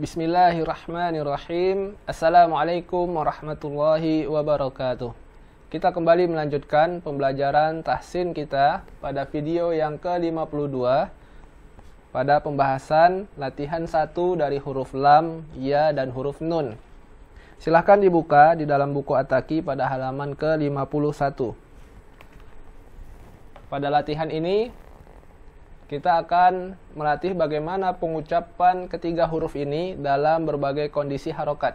Bismillahirrahmanirrahim. Assalamualaikum warahmatullahi wabarakatuh. Kita kembali melanjutkan pembelajaran tahsin kita pada video yang ke-52 pada pembahasan latihan satu dari huruf lam, ya dan huruf nun. Silahkan dibuka di dalam buku Ataki pada halaman ke-51. Pada latihan ini kita akan melatih bagaimana pengucapan ketiga huruf ini dalam berbagai kondisi harokat.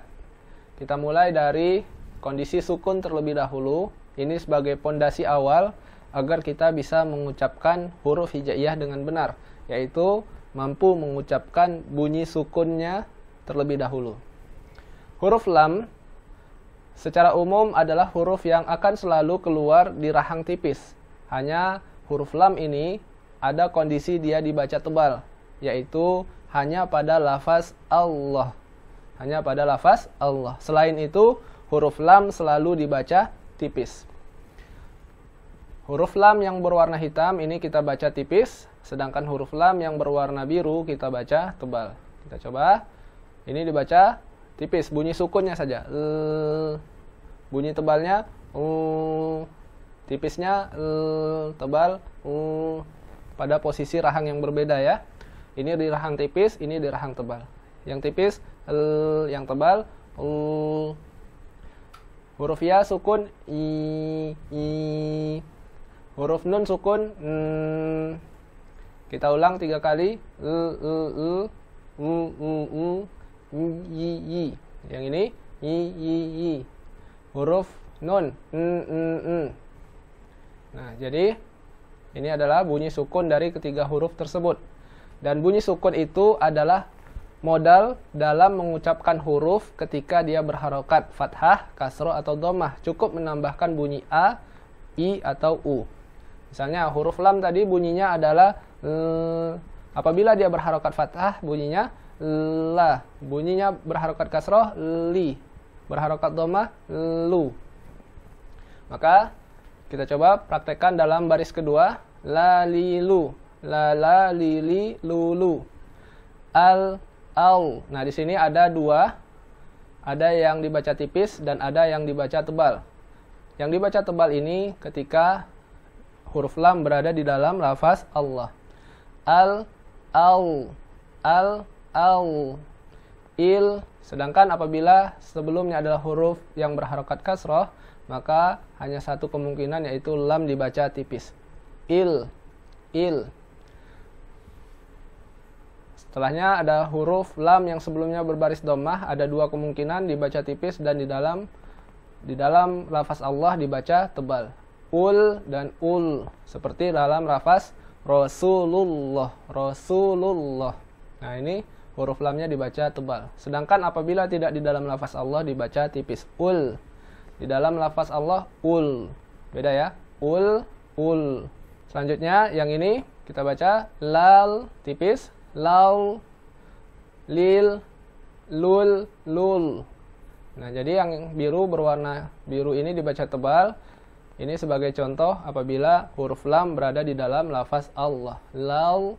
Kita mulai dari kondisi sukun terlebih dahulu. Ini sebagai pondasi awal agar kita bisa mengucapkan huruf hijaiyah dengan benar, yaitu mampu mengucapkan bunyi sukunnya terlebih dahulu. Huruf lam secara umum adalah huruf yang akan selalu keluar di rahang tipis. Hanya huruf lam ini ada kondisi dia dibaca tebal, yaitu hanya pada lafaz Allah. Hanya pada lafaz Allah. Selain itu, huruf lam selalu dibaca tipis. Huruf lam yang berwarna hitam ini kita baca tipis, sedangkan huruf lam yang berwarna biru kita baca tebal. Kita coba. Ini dibaca tipis, bunyi sukunnya saja. Bunyi tebalnya Tipisnya tebal pada posisi rahang yang berbeda ya. Ini di rahang tipis, ini di rahang tebal. Yang tipis l, yang tebal l. Huruf ya sukun i, i. Huruf nun sukun n. Kita ulang tiga kali l, l, e, l, e, u, u, u, i, i. Yang ini i, i, i. Huruf nun n, n, n. Nah, jadi ini adalah bunyi sukun dari ketiga huruf tersebut. Dan bunyi sukun itu adalah modal dalam mengucapkan huruf ketika dia berharokat fathah, kasro atau domah. Cukup menambahkan bunyi a, i atau u. Misalnya huruf lam tadi bunyinya adalah l. Apabila dia berharokat fathah, bunyinya la. Bunyinya berharokat kasroh li. Berharokat domah lu. Maka kita coba praktekkan dalam baris kedua. La li lu, la la li li lu lu. Al au. Nah, di sini ada dua. Ada yang dibaca tipis dan ada yang dibaca tebal. Yang dibaca tebal ini ketika huruf lam berada di dalam lafaz Allah. Al au al au il sedangkan apabila sebelumnya adalah huruf yang berharokat kasroh maka hanya satu kemungkinan yaitu lam dibaca tipis. Il, il. Setelahnya ada huruf lam yang sebelumnya berbaris domah, ada dua kemungkinan dibaca tipis dan di dalam di dalam lafaz Allah dibaca tebal. Ul dan ul seperti dalam lafaz Rasulullah, Rasulullah. Nah, ini huruf lamnya dibaca tebal. Sedangkan apabila tidak di dalam lafaz Allah dibaca tipis. Ul di dalam lafaz Allah ul. Beda ya. Ul, ul. Selanjutnya yang ini kita baca lal tipis, lal, lil, lul, lul. Nah, jadi yang biru berwarna biru ini dibaca tebal. Ini sebagai contoh apabila huruf lam berada di dalam lafaz Allah. Lal,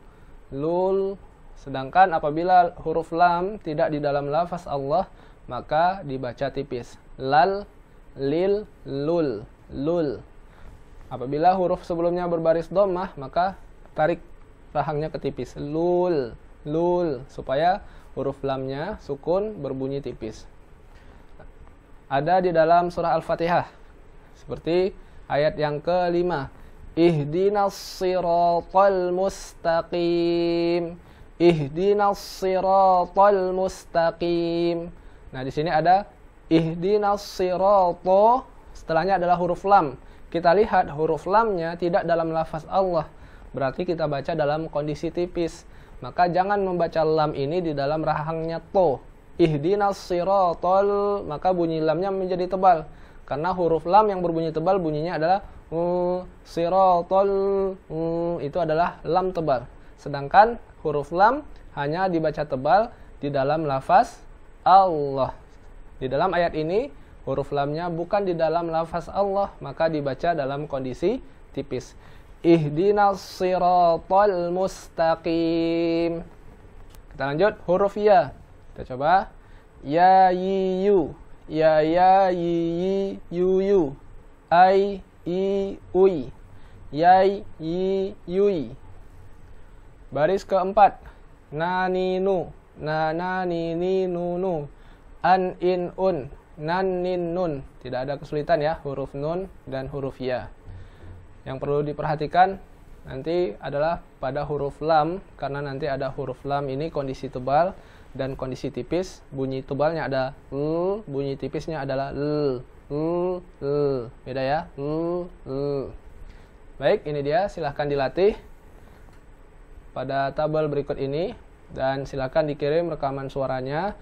lul. Sedangkan apabila huruf lam tidak di dalam lafaz Allah, maka dibaca tipis. Lal, lil, lul, lul. Apabila huruf sebelumnya berbaris domah, maka tarik rahangnya ke tipis. Lul, lul, supaya huruf lamnya sukun berbunyi tipis. Ada di dalam surah Al-Fatihah. Seperti ayat yang kelima. Ihdinas siratal mustaqim. Ihdinas siratal mustaqim. Nah, di sini ada ihdinas sirato setelahnya adalah huruf lam kita lihat huruf lamnya tidak dalam lafaz Allah berarti kita baca dalam kondisi tipis maka jangan membaca lam ini di dalam rahangnya to ihdinas siratal maka bunyi lamnya menjadi tebal karena huruf lam yang berbunyi tebal bunyinya adalah uh, itu adalah lam tebal sedangkan huruf lam hanya dibaca tebal di dalam lafaz Allah di dalam ayat ini, huruf lamnya bukan di dalam lafaz Allah, maka dibaca dalam kondisi tipis. Ihdinas siratal mustaqim. Kita lanjut, huruf ya. Kita coba. Ya, yi, yu. Ya, ya, yi, yi, yu, yu. Ai, i, ui. Yai, yi, yui. Baris keempat. Nani, nu. Na, na, ni, ni, nu, nu an in un nan nin nun tidak ada kesulitan ya huruf nun dan huruf ya yang perlu diperhatikan nanti adalah pada huruf lam karena nanti ada huruf lam ini kondisi tebal dan kondisi tipis bunyi tebalnya ada l bunyi tipisnya adalah l l l beda ya l l baik ini dia silahkan dilatih pada tabel berikut ini dan silahkan dikirim rekaman suaranya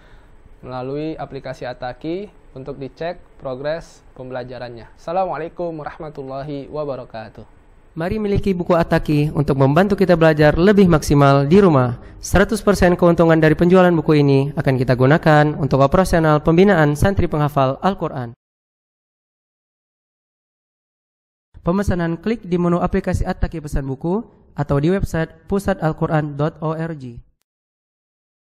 melalui aplikasi Ataki untuk dicek progres pembelajarannya. Assalamualaikum warahmatullahi wabarakatuh. Mari miliki buku Ataki untuk membantu kita belajar lebih maksimal di rumah. 100% keuntungan dari penjualan buku ini akan kita gunakan untuk operasional pembinaan santri penghafal Al-Quran. Pemesanan klik di menu aplikasi Ataki Pesan Buku atau di website pusatalquran.org.